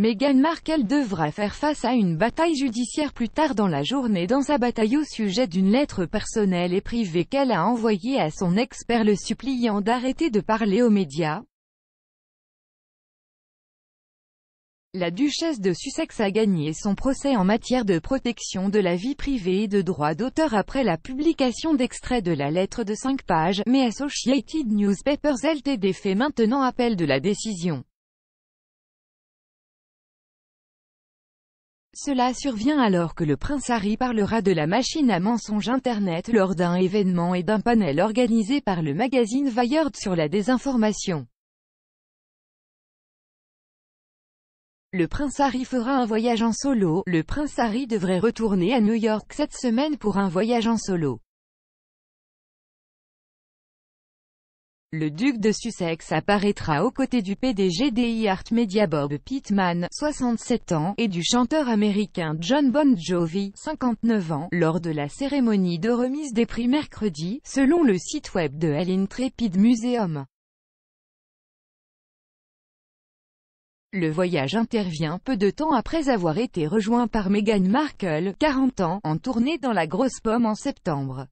Meghan Markle devra faire face à une bataille judiciaire plus tard dans la journée dans sa bataille au sujet d'une lettre personnelle et privée qu'elle a envoyée à son expert le suppliant d'arrêter de parler aux médias. La duchesse de Sussex a gagné son procès en matière de protection de la vie privée et de droit d'auteur après la publication d'extraits de la lettre de 5 pages, mais Associated Newspapers Ltd fait maintenant appel de la décision. Cela survient alors que le prince Harry parlera de la machine à mensonges Internet lors d'un événement et d'un panel organisé par le magazine Wired sur la désinformation. Le prince Harry fera un voyage en solo, le prince Harry devrait retourner à New York cette semaine pour un voyage en solo. Le duc de Sussex apparaîtra aux côtés du PDG DI art Media Bob Pittman, 67 ans, et du chanteur américain John Bon Jovi, 59 ans, lors de la cérémonie de remise des prix mercredi, selon le site web de l'Intrepid Museum. Le voyage intervient peu de temps après avoir été rejoint par Meghan Markle, 40 ans, en tournée dans la Grosse Pomme en septembre.